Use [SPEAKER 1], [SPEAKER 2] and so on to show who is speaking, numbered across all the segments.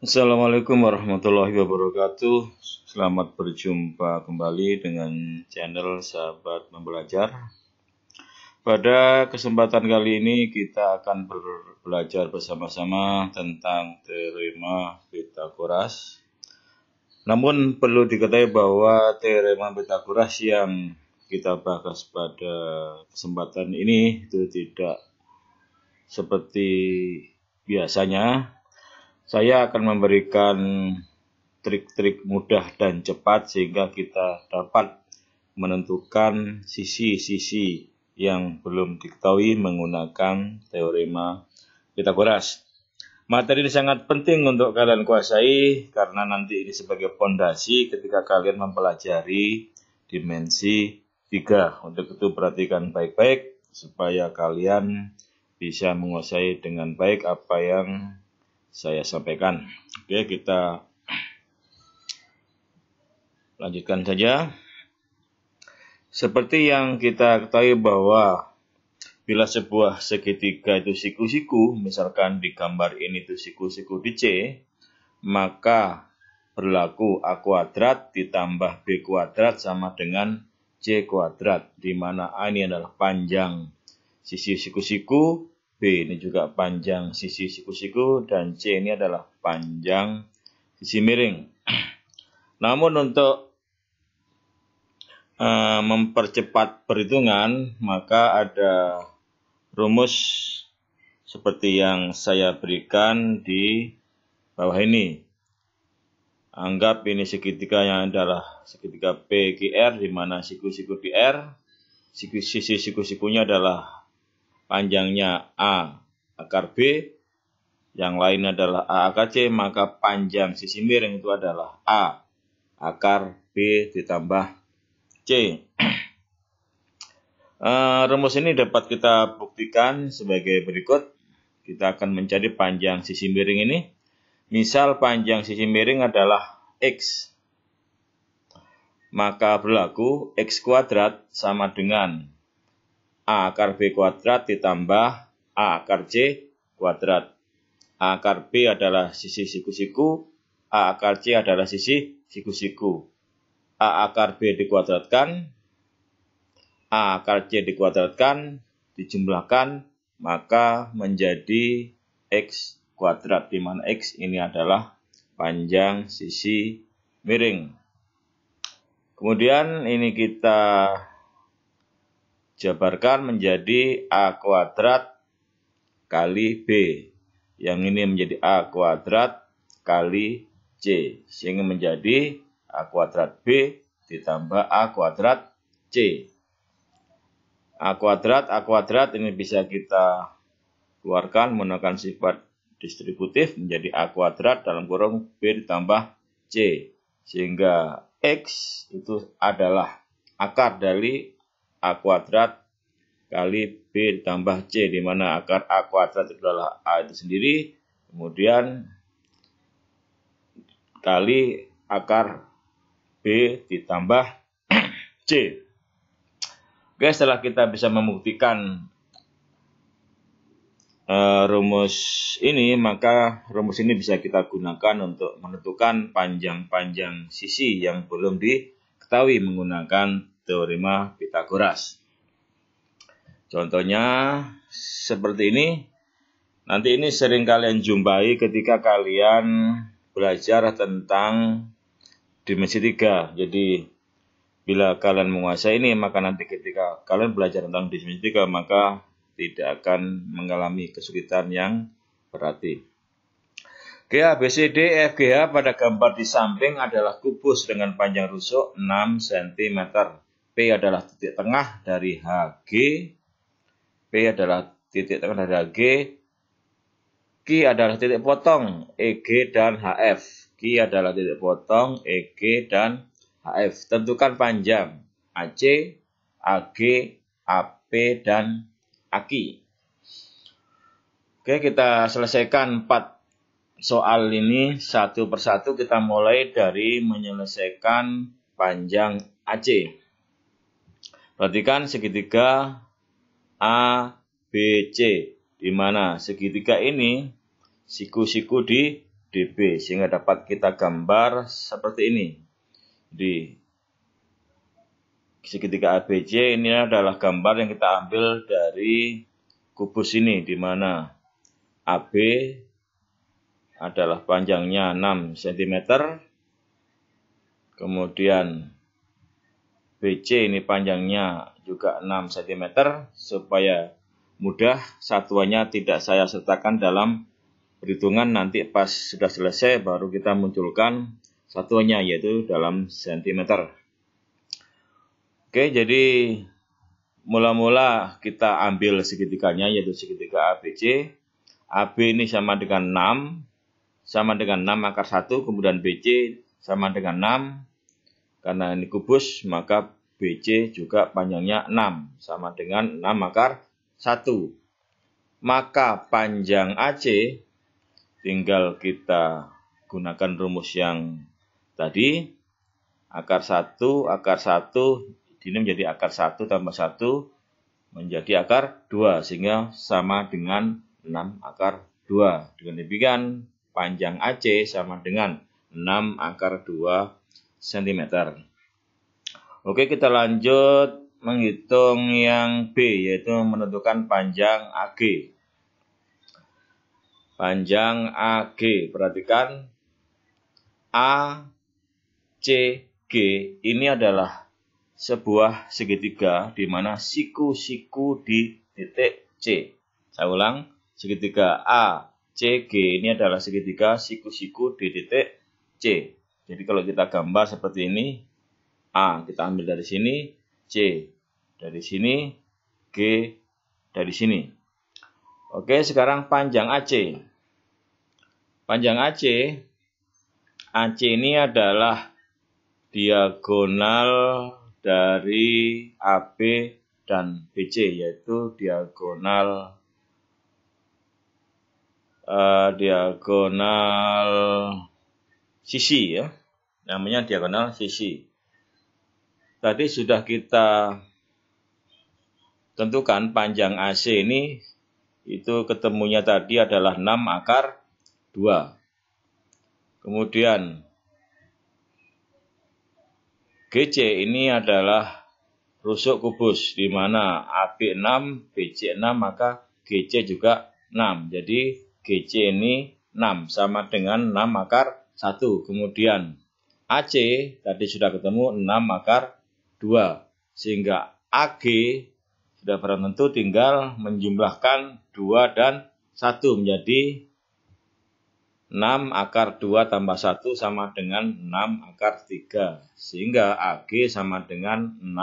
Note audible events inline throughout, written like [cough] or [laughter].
[SPEAKER 1] Assalamualaikum warahmatullahi wabarakatuh. Selamat berjumpa kembali dengan channel Sahabat Membelajar. Pada kesempatan kali ini kita akan belajar bersama-sama tentang teorema Pythagoras. Namun perlu diketahui bahwa teorema Pythagoras yang kita bahas pada kesempatan ini itu tidak seperti biasanya saya akan memberikan trik-trik mudah dan cepat sehingga kita dapat menentukan sisi-sisi yang belum diketahui menggunakan teorema Pitagoras. Materi ini sangat penting untuk kalian kuasai karena nanti ini sebagai fondasi ketika kalian mempelajari dimensi 3. Untuk itu perhatikan baik-baik supaya kalian bisa menguasai dengan baik apa yang saya sampaikan. Oke, kita lanjutkan saja. Seperti yang kita ketahui bahwa bila sebuah segitiga itu siku-siku, misalkan di gambar ini itu siku-siku di C, maka berlaku A kuadrat ditambah B kuadrat sama dengan C kuadrat, di mana A ini adalah panjang sisi siku-siku, B ini juga panjang sisi siku-siku dan C ini adalah panjang sisi miring. [clears throat] Namun untuk uh, mempercepat perhitungan maka ada rumus seperti yang saya berikan di bawah ini. Anggap ini segitiga yang adalah segitiga PQR di mana siku-siku PR, sisi siku-sikunya adalah panjangnya A akar B, yang lain adalah A akar C, maka panjang sisi miring itu adalah A akar B ditambah C. [clears throat] Eh, rumus ini dapat kita buktikan sebagai berikut. Kita akan mencari panjang sisi miring ini. Misal panjang sisi miring adalah X. Maka berlaku X kuadrat sama dengan A akar B kuadrat ditambah A akar C kuadrat. A akar B adalah sisi siku-siku, A akar C adalah sisi siku-siku. A akar B dikuadratkan, A akar C dikuadratkan, dijumlahkan, maka menjadi X kuadrat, di mana X ini adalah panjang sisi miring. Kemudian ini kita jabarkan menjadi A kuadrat kali B. Yang ini menjadi A kuadrat kali C. Sehingga menjadi A kuadrat B ditambah A kuadrat C. A kuadrat, A kuadrat ini bisa kita keluarkan menggunakan sifat distributif menjadi A kuadrat dalam kurung B ditambah C. Sehingga X itu adalah akar dari A kuadrat kali B ditambah C, di mana akar A kuadrat itu adalah A itu sendiri, kemudian kali akar B ditambah [clears throat] C. Oke, setelah kita bisa membuktikan uh, rumus ini, maka rumus ini bisa kita gunakan untuk menentukan panjang-panjang sisi yang belum diketahui menggunakan teorema Pitagoras. Contohnya seperti ini. Nanti ini sering kalian jumpai ketika kalian belajar tentang dimensi tiga. Jadi bila kalian menguasai ini maka nanti ketika kalian belajar tentang dimensi tiga, maka tidak akan mengalami kesulitan yang berarti. Oke, A, B, C, D, F, G, H pada gambar di samping adalah kubus dengan panjang rusuk 6 cm. P adalah titik tengah dari HG. P adalah titik tengah dari HG. Q adalah titik potong EG dan HF. Q adalah titik potong EG dan HF. Tentukan panjang AC, AG, AP, dan AQ. Oke, kita selesaikan 4 soal ini satu persatu. Kita mulai dari menyelesaikan panjang AC. Perhatikan segitiga ABC, di mana segitiga ini siku-siku di DB, sehingga dapat kita gambar seperti ini. Di segitiga ABC ini adalah gambar yang kita ambil dari kubus ini, di mana AB adalah panjangnya 6 cm, kemudian BC ini panjangnya juga 6 cm supaya mudah satuannya tidak saya sertakan dalam perhitungan nanti pas sudah selesai baru kita munculkan satuannya yaitu dalam cm. Oke, jadi mula-mula kita ambil segitiganya yaitu segitiga ABC. AB ini sama dengan 6 sama dengan 6 akar 1 kemudian BC sama dengan 6 karena ini kubus, maka BC juga panjangnya 6, sama dengan 6 akar 1. Maka panjang AC tinggal kita gunakan rumus yang tadi, akar 1, akar 1, ini menjadi akar 1 tambah 1, menjadi akar 2, sehingga sama dengan 6 akar 2. Dengan demikian, panjang AC sama dengan 6 akar 2 cm. Oke, kita lanjut menghitung yang B, yaitu menentukan panjang AG. Panjang AG, perhatikan A, C, G ini adalah sebuah segitiga di mana siku-siku di titik C. Saya ulang, segitiga A, C, G ini adalah segitiga siku-siku di titik C. Jadi kalau kita gambar seperti ini, A kita ambil dari sini, C dari sini, G dari sini. Oke, sekarang panjang AC. Panjang AC, AC ini adalah diagonal dari AB dan BC, yaitu diagonal uh, diagonal sisi ya namanya diagonal sisi. Tadi sudah kita tentukan panjang AC ini itu ketemunya tadi adalah 6 akar 2. Kemudian GC ini adalah rusuk kubus di mana AB 6, BC 6 maka GC juga 6. Jadi GC ini 6 sama dengan 6 akar 1. Kemudian AC tadi sudah ketemu 6 akar 2. Sehingga AG sudah barang tentu tinggal menjumlahkan 2 dan 1 menjadi 6 akar 2 tambah 1 sama dengan 6 akar 3. Sehingga AG sama dengan 6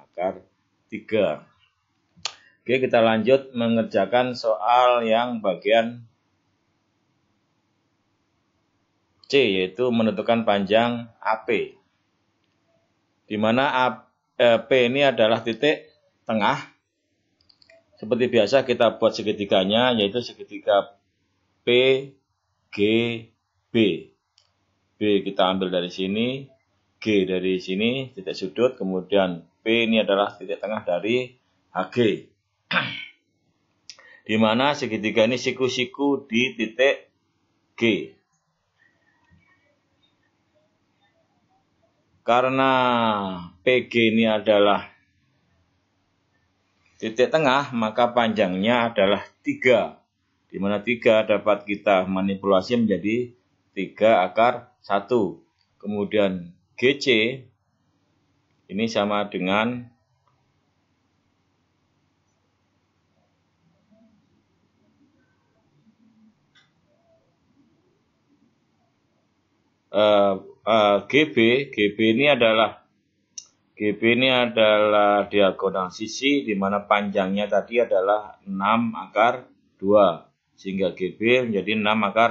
[SPEAKER 1] akar 3. Oke, kita lanjut mengerjakan soal yang bagian C yaitu menentukan panjang AP. Di mana eh, P ini adalah titik tengah. Seperti biasa kita buat segitiganya yaitu segitiga P B. B kita ambil dari sini, G dari sini titik sudut, kemudian P ini adalah titik tengah dari HG. Di mana segitiga ini siku-siku di titik G. Karena PG ini adalah titik tengah, maka panjangnya adalah 3. Di mana 3 dapat kita manipulasi menjadi 3 akar 1. Kemudian GC ini sama dengan uh, uh, eh, GB, GB ini adalah GB ini adalah diagonal sisi di mana panjangnya tadi adalah 6 akar 2 sehingga GB menjadi 6 akar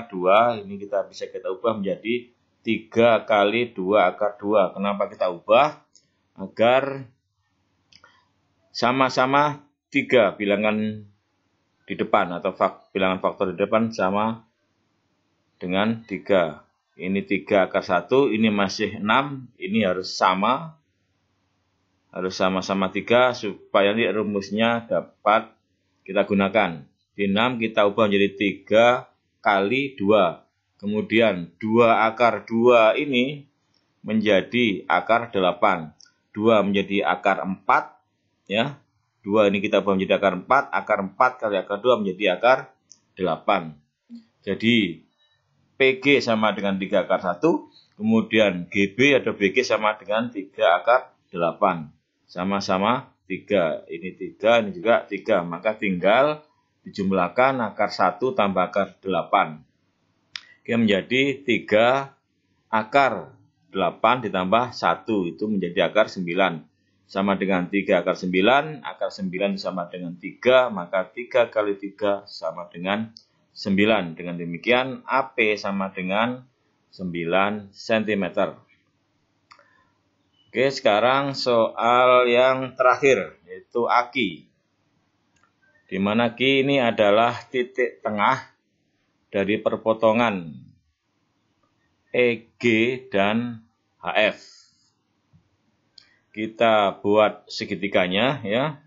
[SPEAKER 1] 2 ini kita bisa kita ubah menjadi 3 kali 2 akar 2 kenapa kita ubah agar sama-sama 3 bilangan di depan atau bilangan faktor di depan sama dengan 3 ini 3 akar 1, ini masih 6, ini harus sama. Harus sama-sama 3 supaya nanti rumusnya dapat kita gunakan. Di 6 kita ubah menjadi 3 kali 2. Kemudian 2 akar 2 ini menjadi akar 8. 2 menjadi akar 4 ya. 2 ini kita ubah menjadi akar 4, akar 4 kali akar 2 menjadi akar 8. Jadi PG sama dengan 3 akar 1, kemudian GB atau BG sama dengan 3 akar 8. Sama-sama 3, ini 3, ini juga 3, maka tinggal dijumlahkan akar 1 tambah akar 8. Oke, menjadi 3 akar 8 ditambah 1 itu menjadi akar 9 sama dengan 3 akar 9, akar 9 sama dengan 3, maka 3 kali 3 sama dengan 9. Dengan demikian AP sama dengan 9 cm. Oke, sekarang soal yang terakhir yaitu aki. Di mana aki ini adalah titik tengah dari perpotongan EG dan HF. Kita buat segitiganya ya.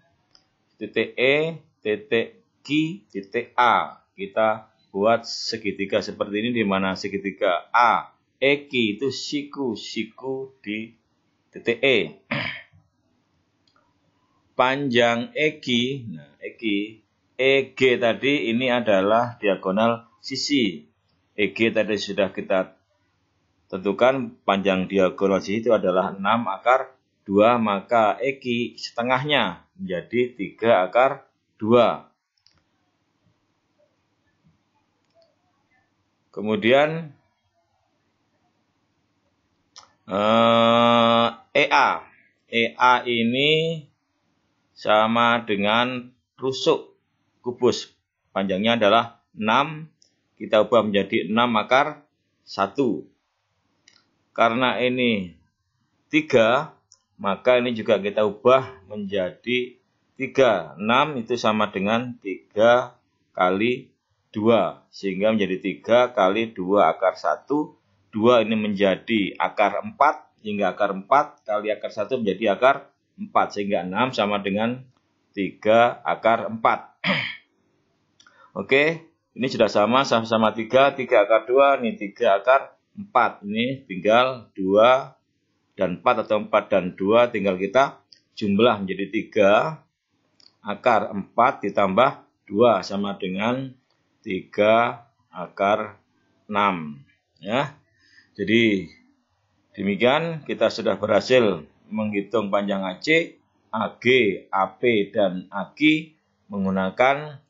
[SPEAKER 1] Titik E, titik Q, titik A kita buat segitiga seperti ini di mana segitiga A Eki itu siku siku di titik E [clears throat] panjang Eki nah E EG tadi ini adalah diagonal sisi EG tadi sudah kita tentukan panjang diagonal sisi itu adalah 6 akar 2 maka EG setengahnya menjadi 3 akar 2 Kemudian uh, eh, EA. EA ini sama dengan rusuk kubus. Panjangnya adalah 6. Kita ubah menjadi 6 makar 1. Karena ini 3, maka ini juga kita ubah menjadi 3. 6 itu sama dengan 3 kali 2 sehingga menjadi 3 kali 2 akar 1 2 ini menjadi akar 4 hingga akar 4 kali akar 1 menjadi akar 4 sehingga 6 sama dengan 3 akar 4 [clears throat] oke ini sudah sama sama, sama 3 3 akar 2 ini 3 akar 4 ini tinggal 2 dan 4 atau 4 dan 2 tinggal kita jumlah menjadi 3 akar 4 ditambah 2 sama dengan 3 akar 6 ya. Jadi demikian kita sudah berhasil menghitung panjang AC, AG, AP dan AQ menggunakan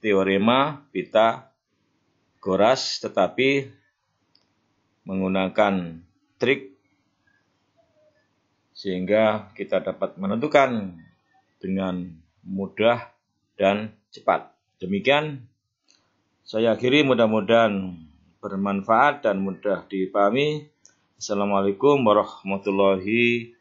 [SPEAKER 1] teorema Pitagoras tetapi menggunakan trik sehingga kita dapat menentukan dengan mudah dan cepat. Demikian saya akhiri mudah-mudahan bermanfaat dan mudah dipahami. Assalamualaikum warahmatullahi